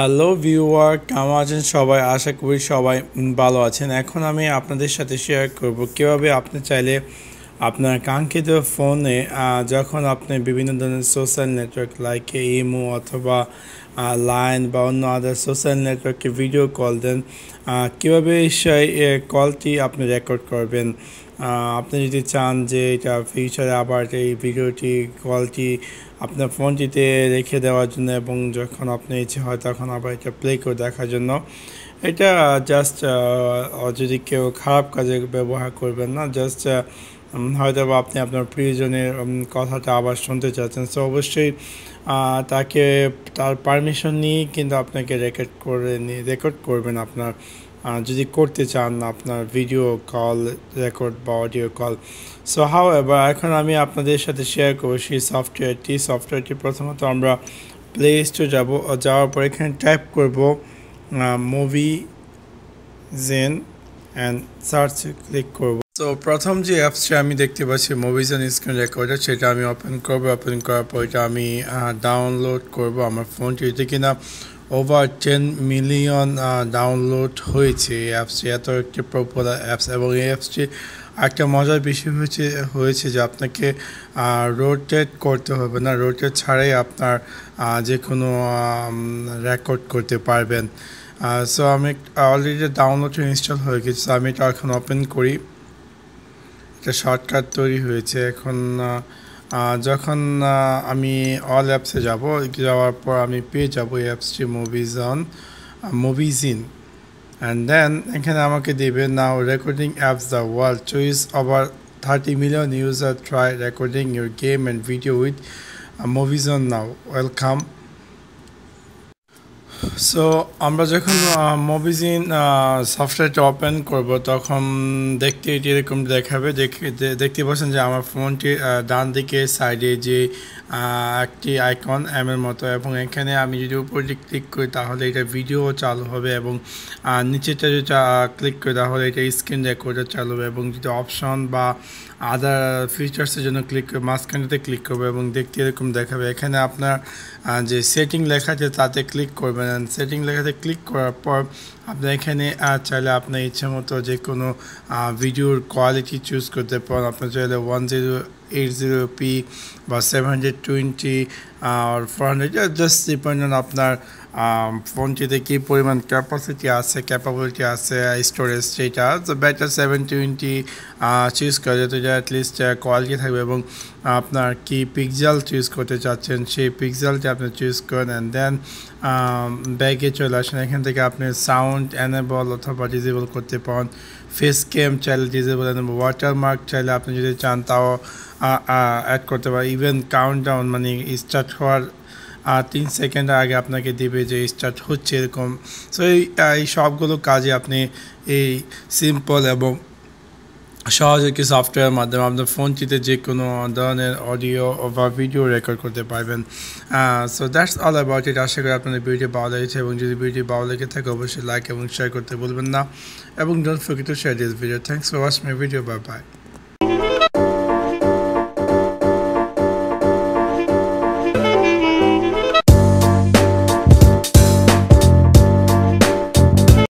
hello viewer কেমন আছেন সবাই আশা করি সবাই ভালো আছেন এখন আমি আপনাদের সাথে শেয়ার করব কীভাবে আপনি চাইলে আপনার কাঙ্ক্ষিত ফোনে যখন আপনি বিভিন্ন ধরনের সোশ্যাল নেটওয়ার্ক লাইক ইমো অথবা লাইন বা অন্য আদার সোশ্যাল নেটওয়ার্কে ভিডিও কল দেন কীভাবে সেই কলটি আপনি রেকর্ড করবেন আপনি যদি চান যে এটা ফিউচারে আবার এই ভিডিওটি কলটি আপনার ফোনটিতে রেখে দেওয়ার জন্য এবং যখন আপনি ইচ্ছে হয় তখন আবার এটা প্লে করে দেখার জন্য এটা জাস্ট যদি কেউ খারাপ কাজে ব্যবহার করবেন না জাস্ট হয়তো বা আপনি আপনার প্রিয়জনের কথাটা আবার শুনতে চাচ্ছেন সো অবশ্যই তাকে তার পারমিশন নিয়ে কিন্তু আপনাকে রেকর্ড করে নিয়ে রেকর্ড করবেন আপনার যদি করতে চান আপনার ভিডিও কল রেকর্ড বা অডিও কল সো হাও এবার এখন আমি আপনাদের সাথে শেয়ার করবো সেই সফটওয়্যারটি সফটওয়্যারটি প্রথমত আমরা প্লে স্টোর যাবো যাওয়ার পর এখানে টাইপ করব Mobizen and search click করব তো প্রথম যে অ্যাপসটা আমি দেখতে পাচ্ছি মুভি জেন স্ক্রিন রেকর্ডার সেটা আমি ওপেন করব ওপেন করার পর এটা আমি ডাউনলোড করব আমার ফোনটি এটা কিনা ওভার টেন মিলিয়ন ডাউনলোড হয়েছে এই অ্যাপসটি এত একটি পপুলার অ্যাপস এবং এই অ্যাপসটি একটা মজার বিষয় হয়েছে হয়েছে যে আপনাকে রোটেট করতে হবে না রোটেট ছাড়াই আপনার যে কোনো রেকর্ড করতে পারবেন সো আমি অলরেডি ডাউনলোড ইনস্টল হয়ে গেছে আমি এটা এখন ওপেন করি একটা শর্টকাট তৈরি হয়েছে এখন যখন আমি অল অ্যাপসে যাব যাওয়ার পর আমি পেয়ে যাব এই অ্যাপসটি Mobizen Mobizen and then এখানে আমাকে দেবে now recording apps the world choice over thirty million user try recording your game and video with Mobizen now welcome so আমরা যখন মোবিজিন সফটওয়্যারটা ওপেন করব তখন দেখতে এটি এরকম দেখাবে দেখতে পাচ্ছেন যে আমার ফোনটি ডান দিকে সাইডে যে একটি আইকন অ্যামের মতো এবং এখানে আমি যদি উপরটি ক্লিক করি তাহলে এটা ভিডিও চালু হবে এবং নিচেটা যদি ক্লিক করি তাহলে এটা স্ক্রিন রেকর্ডার চালু হবে এবং যদি অপশন বা আদার ফিচার্সের জন্য ক্লিক করে মাঝখানটাতে ক্লিক করবে এবং দেখতে এরকম দেখাবে এখানে আপনার যে সেটিং লেখা আছে তাতে ক্লিক করবেন সেটিং লেখাতে ক্লিক করার পর আপনার এখানে চাইলে আপনার ইচ্ছে মতো যে কোনো ভিডিওর কোয়ালিটি চুজ করতে পারেন আপনার চাইলে one zero eight zero p বা সেভেন হান্ড্রেড টোয়েন্টি আর four hundred just depend on আপনার ফোনটিতে um, কী পরিমাণ ক্যাপাসিটি আছে ক্যাপাবিলিটি আছে স্টোরেজ সেটা ব্যাটার সেভেন টোয়েন্টি চুজ করে যাতে অ্যাটলিস্ট কোয়ালিটি থাকবে এবং আপনার কি পিক্সেল চুজ করতে চাচ্ছেন সেই পিকজালটি আপনি চুজ করেন অ্যান্ড দেন ব্যাগে চলে আসেন এখান থেকে আপনি সাউন্ড অ্যানেবল অথবা ডিজেবল করতে পান ফেস ক্যাম চাইলে ডিজেবল ওয়াটার ওয়াটারমার্ক চাইলে আপনি যদি চান তাও অ্যাড করতে পারে ইভেন কাউন্টডাউন মানে স্টার্ট হওয়ার আর তিন সেকেন্ড আগে আপনাকে দেবে যে স্টার্ট হচ্ছে এরকম সো এই এই সবগুলো কাজে আপনি এই সিম্পল এবং সহজ একটি সফটওয়্যারের মাধ্যমে আপনার ফোনটিতে যে কোনো ধরনের অডিও বা ভিডিও রেকর্ড করতে পারবেন so that's all about it আশা করি আপনাদের ভিডিও ভালো লেগেছে এবং যদি ভিডিও ভালো লেগে থাকে অবশ্যই লাইক এবং শেয়ার করতে বলবেন না এবং don't forget to share this video thanks for watch my video bye by